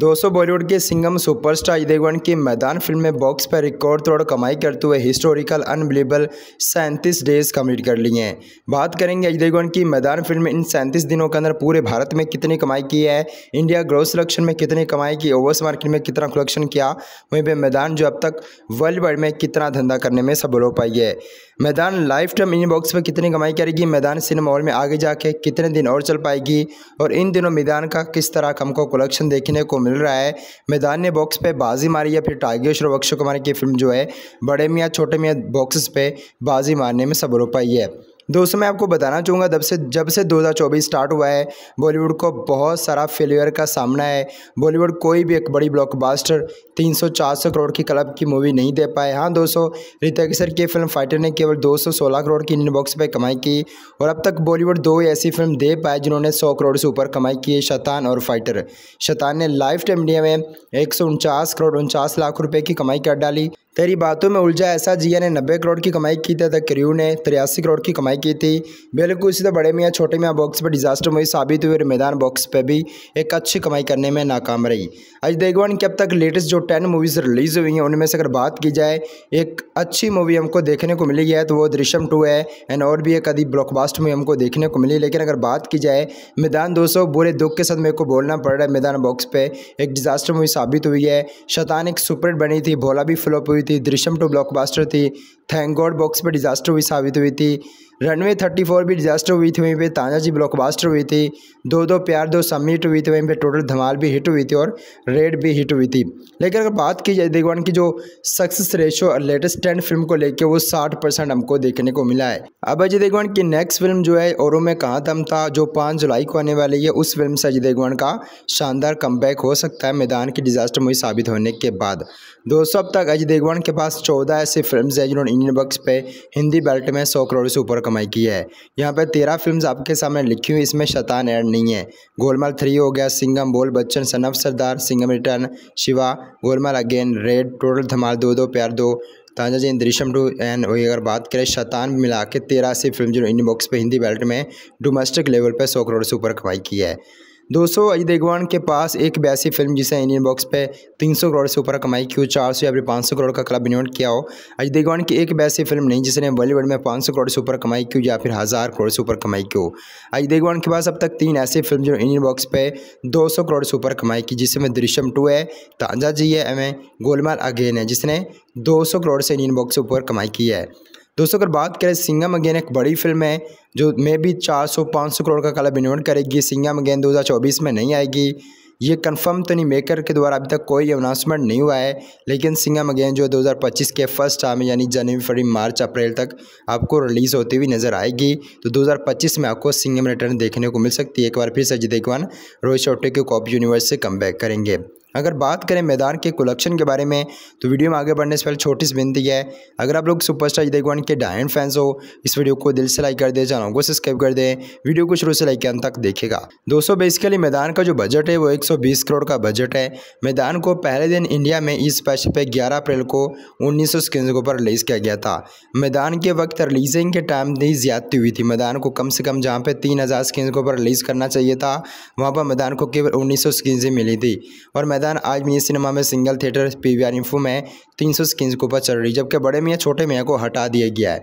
दोस्तों बॉलीवुड के सिंगम सुपरस्टार अजय देवगन की मैदान फिल्म में बॉक्स पर रिकॉर्ड तोड़ कमाई करते हुए हिस्टोरिकल अनबिलीबल सैंतीस डेज कम्प्लीट कर लिए हैं बात करेंगे अजय देवगन की मैदान फिल्म में इन सैंतीस दिनों के अंदर पूरे भारत में कितनी कमाई की है इंडिया ग्रोथ सिलेक्शन में कितनी कमाई की ओवर्स मार्केट में कितना कलेक्शन किया वहीं पर मैदान जो अब तक वर्ल्ड वाइड में कितना धंधा करने में सफल हो पाई है मैदान लाइफ टाइम इन बॉक्स पर कितनी कमाई करेगी मैदान सिनेमा हॉल में आगे जाके कितने दिन और चल पाएगी और इन दिनों मैदान का किस तरह हमको कलेक्शन देखने को मिल रहा है मैदान ने बॉक्स पे बाजी मारी या फिर टाइगेश और अक्षय कुमार की फिल्म जो है बड़े मियाँ छोटे मियाँ बॉक्सेस पे बाजी मारने में सबरों पाई है दोस्तों मैं आपको बताना चाहूँगा जब से जब से 2024 स्टार्ट हुआ है बॉलीवुड को बहुत सारा फेलियर का सामना है बॉलीवुड कोई भी एक बड़ी ब्लॉकबास्टर 300-400 करोड़ की क्लब की मूवी नहीं दे पाए हाँ दोस्तों रीता सर की फिल्म फाइटर ने केवल 216 करोड़ की इंडियन बॉक्स पर कमाई की और अब तक बॉलीवुड दो ऐसी फिल्म दे पाए जिन्होंने सौ करोड़ से ऊपर कमाई की शतान और फाइटर शतान ने लाइफ टाइम इंडिया में एक करोड़ उनचास लाख रुपये की कमाई कर डाली तेरी बातों में उलझा ऐसा जिया ने नब्बे करोड़ की कमाई की थी करियू ने तिरासी करोड़ की कमाई की थी बिल्कुल इसी तरह बड़े मियाँ छोटे मियाँ बॉक्स पर डिजास्टर मूवी साबित हुई और मैदान बॉक्स पर भी एक अच्छी कमाई करने में नाकाम रही आज देखवान की अब तक लेटेस्ट जो टेन मूवीज़ रिलीज़ हुई हैं उनमें से अगर बात की जाए एक अच्छी मूवी हमको देखने को मिली है तो वो दृश्यम टू है एंड और भी एक अधिक ब्लॉकबास्ट मूवी हमको देखने को मिली लेकिन अगर बात की जाए मैदान दोस्तों बुरे दुख के साथ मेरे को बोलना पड़ रहा है मैदान बॉक्स पर एक डिजास्टर मूवी साबित हुई है शतान एक सुपरहिट बनी थी भोला भी फ्लॉप हुई थी दृश्यम टू ब्लॉकबस्टर थी थैंक गॉड बॉक्स पर डिजास्टर भी साबित हुई थी रनवे थर्टी फोर भी डिजास्टर हुई थी वहीं पे तानाजी ब्लॉकबास्टर हुई थी दो दो प्यार दो हिट हुई थी वहीं पे टोटल धमाल भी हिट हुई थी और रेड भी हिट हुई थी लेकिन अगर बात की जाए देगवान की जो success ratio latest ten film को लेकर वो साठ परसेंट हमको देखने को मिला है अब अजय देगवान की नेक्स्ट फिल्म जो है और में कहाँ दम था जो पाँच जुलाई को आने वाली है उस फिल्म से अजय देगवान का शानदार कम हो सकता है मैदान की डिजास्टर मूवी साबित होने के बाद दोस्तों अब तक अजय देगवान के पास चौदह ऐसी फिल्म है जिन्होंने इंडियन बक्स पे हिंदी बेल्ट में सौ करोड़ से ऊपर कमाई की है यहाँ पर तेरह फिल्म आपके सामने लिखी हुई इसमें शतान ऐड नहीं है गोलमाल थ्री हो गया Singham Bol Bachchan son of Sardaar Singham return Shivaay Golmaal again raid total Dhamaal दो दो प्यार दो ताजा जी दृश्यम टू एंड वही अगर बात करें शतान मिला के तेरह सी फिल्म जो इन बॉक्स पर हिंदी बेल्ट में डोमेस्टिक लेवल पर सौ करोड़ से ऊपर कमाई की है दोस्तों अजय देगवान के पास एक वैसी फिल्म जिसे इंडियन बॉक्स पे 300 करोड़ से ऊपर कमाई की हो चार सौ या फिर पाँच करोड़ का क्लब इन्वेंट किया हो अजय देगवान की एक वैसी फिल्म नहीं जिसने बॉलीवुड में 500 करोड़ से ऊपर कमाई की हो या फिर हज़ार करोड़ से ऊपर कमाई की हो अजय देगवान के पास अब तक तीन ऐसी फिल्म जो इंडियन बॉक्स पर दो करोड़ से ऊपर कमाई की जिसमें दृश्यम टू है ताजा जी है एम गोलमाल अगेन है जिसने दो करोड़ से इंडियन बॉक्स से ऊपर कमाई की है दोस्तों अगर बात करें सिंगम अगेन एक बड़ी फिल्म है जो मे भी 400-500 करोड़ का कला बिनिमन करेगी सिंगम अगेन 2024 में नहीं आएगी ये कंफर्म तो नहीं मेकर के द्वारा अभी तक कोई अनाउंसमेंट नहीं हुआ है लेकिन सिंगम अगेन जो 2025 के फर्स्ट हाफ में यानी जनवरी फरवरी मार्च अप्रैल तक आपको रिलीज़ होती हुई नज़र आएगी तो 2025 में आपको सिंगम रिटर्न देखने को मिल सकती है एक बार फिर सजिद देखवान रोहित शोटे के कॉप यूनिवर्स से कम करेंगे अगर बात करें मैदान के कुलक्षण के बारे में तो वीडियो में आगे बढ़ने से पहले छोटी सी विनती है अगर आप लोग सुपरस्टार देगवान के डायन फैंस हो इस वीडियो को दिल से लाइक कर दें चैनल को सब्सक्राइब कर दें वीडियो को शुरू से लाइक अंत तक देखेगा दोस्तों बेसिकली मैदान का जो बजट है वो एक करोड़ का बजट है मैदान को पहले दिन इंडिया में इस पैसे पर ग्यारह अप्रैल को उन्नीस सौ पर रिलीज़ किया गया था मैदान के वक्त रिलीजिंग के टाइम ही ज्यादती हुई थी मैदान को कम से कम जहाँ पर तीन हज़ार स्क्रीन के ऊपर रिलीज़ करना चाहिए था वहाँ पर मैदान को केवल उन्नीस सौ मिली थी और मैदान मैदान आज मिनी सिनेमा में single theatre P V R इन्फो में तीन सौ स्क्रीन के ऊपर चल रही जबकि बड़े मियाँ छोटे मियाँ को हटा दिया गया है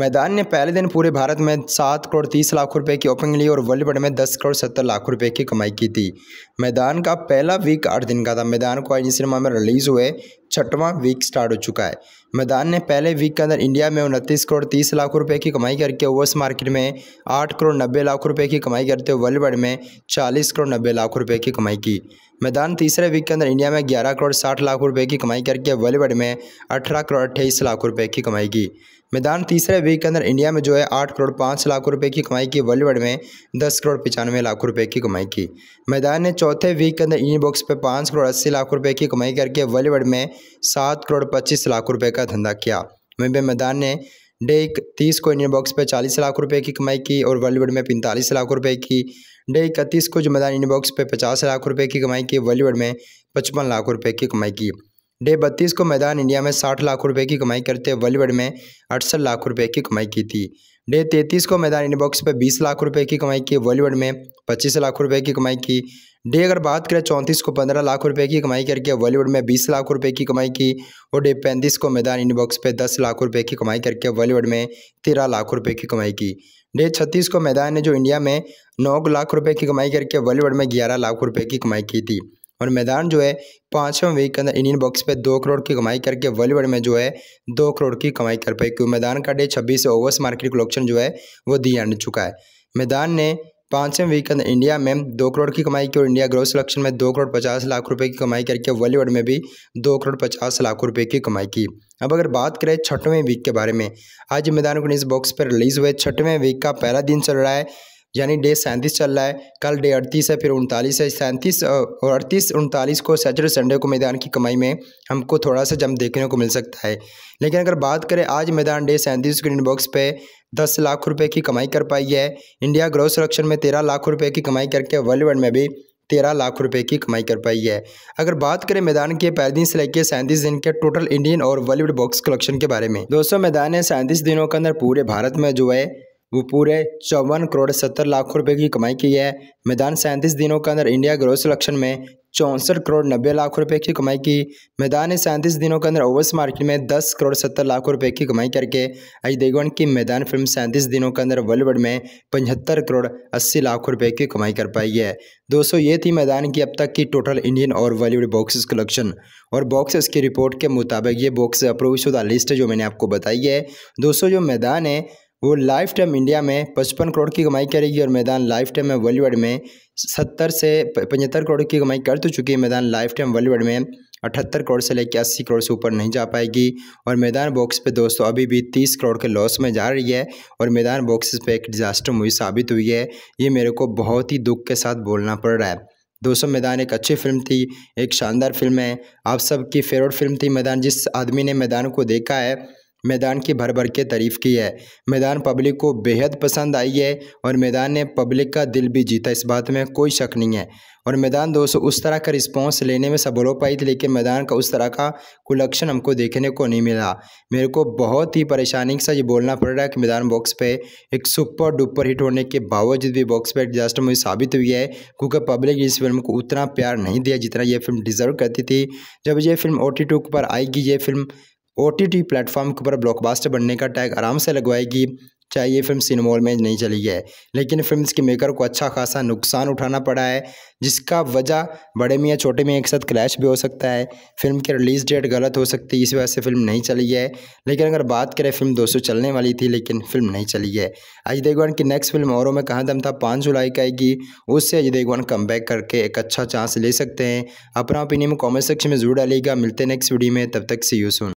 मैदान ने पहले दिन पूरे भारत में सात करोड़ तीस लाख रुपए की ओपनिंग ली और वर्ल्ड में दस करोड़ सत्तर लाख रुपए की कमाई की थी मैदान का पहला वीक आठ दिन का था मैदान को आज सिनेमा में रिलीज हुए छठवां वीक स्टार्ट हो चुका है मैदान ने पहले वीक के अंदर इंडिया में उनतीस करोड़ तीस लाख रुपए की कमाई करके ओवर्स मार्केट में आठ करोड़ नब्बे लाख रुपए की कमाई करते हुए वर्ल्ड में चालीस करोड़ नब्बे लाख रुपए की कमाई की मैदान तीसरे वीक के अंदर इंडिया में ग्यारह करोड़ साठ लाख रुपए की कमाई करके बॉलीवुड में अठारह करोड़ अट्ठाईस लाख रुपए की कमाई की मैदान तीसरे वीक के अंदर इंडिया में जो है आठ करोड़ पाँच लाख रुपए की कमाई की बॉलीवुड में दस करोड़ पचानवे लाख रुपए की कमाई की मैदान ने चौथे वीक के अंदर इंडियन बॉक्स पर पाँच करोड़ अस्सी लाख रुपए की कमाई करके बॉलीवुड में सात करोड़ पच्चीस लाख रुपये का धंधा किया मुंबई मैदान ने डे तीस को इंडियन बॉक्स पर चालीस लाख रुपए की कमाई की और बॉलीवुड में पैंतालीस लाख रुपए की डे इकतीस को जुम्मेदार इंडियन बॉक्स पर पचास लाख रुपए की कमाई की बॉलीवुड में पचपन लाख रुपए की कमाई की डे बत्तीस को मैदान इंडिया में साठ लाख रुपए की कमाई करते बॉलीवुड में अड़सठ लाख रुपए की कमाई की थी डे तैतीस को मैदान इन बॉक्स पर बीस लाख रुपए की कमाई की बॉलीवुड में पच्चीस लाख रुपए की कमाई की डे अगर बात करें चौंतीस को पंद्रह लाख रुपए की कमाई करके बॉलीवुड में बीस लाख रुपए की कमाई की और डे पैंतीस को मैदान इन बॉक्स पर दस लाख रुपए की कमाई करके बॉलीवुड में तेरह लाख रुपए की कमाई की डे छत्तीस को मैदान ने जो इंडिया में नौ लाख रुपए की कमाई करके बॉलीवुड में ग्यारह लाख रुपए की कमाई की थी और मैदान जो है पाँचवें वीक के अंदर इंडियन बॉक्स पे दो करोड़ की कमाई करके वर्ल्ड में जो है दो करोड़ की कमाई कर पाई क्योंकि मैदान का डे छब्बीस ओवर्स मार्केट कलेक्शन जो है वो दिया चुका है मैदान ने पाँचवें वीक के अंदर इंडिया में दो करोड़ की कमाई की और इंडिया ग्रोथ सिलेक्शन में दो करोड़ पचास लाख रुपये की कमाई करके बॉलीवुड में भी दो करोड़ पचास लाख रुपये की कमाई की अब अगर बात करें छठवें वीक के बारे में आज मैदान को इस बॉक्स पर रिलीज़ हुए छठवें वीक का पहला दिन चल रहा है यानी डे सैंतीस चल रहा है कल डे अड़तीस है फिर उनतालीस है सैंतीस और अड़तीस उनतालीस को सैटरडे संडे को मैदान की कमाई में हमको थोड़ा सा जम देखने को मिल सकता है लेकिन अगर बात करें आज मैदान डे सैंतीस ग्रीन बॉक्स पे दस लाख रुपए की कमाई कर पाई है इंडिया ग्रोथ रक्षण में तेरह लाख रुपये की कमाई करके वर्ल्ड में भी तेरह लाख रुपए की कमाई कर पाई है अगर बात करें मैदान के पहले दिन से लेकर सैंतीस दिन के टोटल इंडियन और बॉलीवुड बॉक्स कलेक्शन के बारे में दोस्तों मैदान ने सैंतीस दिनों के अंदर पूरे भारत में जो है वो पूरे चौवन करोड़ सत्तर लाख रुपए की कमाई की है मैदान सैंतीस दिनों के अंदर इंडिया ग्रोथ सिलेक्शन में चौंसठ करोड़ नब्बे लाख रुपए की कमाई की मैदान ने सैंतीस दिनों के अंदर ओवर्स मार्केट में दस करोड़ सत्तर लाख रुपए की कमाई करके अजय देवगन की मैदान फिल्म सैंतीस दिनों के अंदर बॉलीवुड में पचहत्तर करोड़ अस्सी लाख रुपए की कमाई कर पाई है दोस्तों ये थी मैदान की अब तक की टोटल इंडियन और बॉलीवुड बॉक्सेस कलेक्शन और बॉक्सेस की रिपोर्ट के मुताबिक ये बॉक्स अप्रूवशुदा लिस्ट है जो मैंने आपको बताई है दोस्तों जो मैदान है वो लाइफ टाइम इंडिया में पचपन करोड़ की कमाई करेगी और मैदान लाइफ टाइम में बॉलीवुड में सत्तर से पचहत्तर करोड़ की कमाई कर तो चुकी है मैदान लाइफ टाइम बॉलीवुड में अठहत्तर करोड़ से लेकर अस्सी करोड़ से ऊपर नहीं जा पाएगी और मैदान बॉक्स पे दोस्तों अभी भी तीस करोड़ के लॉस में जा रही है और मैदान बॉक्स पे एक डिजास्टर मूवी साबित हुई है ये मेरे को बहुत ही दुख के साथ बोलना पड़ रहा है दोस्तों मैदान एक अच्छी फिल्म थी एक शानदार फिल्म है आप सबकी फेवरेट फिल्म थी मैदान जिस आदमी ने मैदान को देखा है मैदान की भर भर के तारीफ़ की है मैदान पब्लिक को बेहद पसंद आई है और मैदान ने पब्लिक का दिल भी जीता इस बात में कोई शक नहीं है और मैदान दोस्तों उस तरह का रिस्पांस लेने में सब हो पाई थी लेकिन मैदान का उस तरह का कुलक्षण हमको देखने को नहीं मिला मेरे को बहुत ही परेशानी के साथ ये बोलना पड़ रहा है कि मैदान बॉक्स पे एक सुपर डुपर हिट होने के बावजूद भी बॉक्स पे डिजास्टर मुझे साबित हुई है क्योंकि पब्लिक इस फिल्म को उतना प्यार नहीं दिया जितना ये फिल्म डिज़र्व करती थी जब ये फिल्म ओ टी पर आएगी ये film O T T platform के ऊपर ब्लॉकबास्टर बनने का टैग आराम से लगवाएगी चाहे ये फिल्म सिनेमॉल में नहीं चली है लेकिन फिल्म के मेकर को अच्छा खासा नुकसान उठाना पड़ा है जिसका वजह बड़े मियाँ छोटे मियाँ एक साथ क्लैश भी हो सकता है फिल्म की रिलीज़ डेट गलत हो सकती है इस वजह से फिल्म नहीं चली है लेकिन अगर बात करें फिल्म सौ चलने वाली थी लेकिन फिल्म नहीं चली है अजय देवगन की नेक्स्ट फिल्म औरों में कहाँ दम था पाँच जुलाई का आएगी उससे अजय देवगन कम करके एक अच्छा चांस ले सकते हैं अपना ओपिनियन कॉमेंट सेक्शन में जरूर डालिएगा मिलते नेक्स्ट वीडियो में तब तक सी यू सुन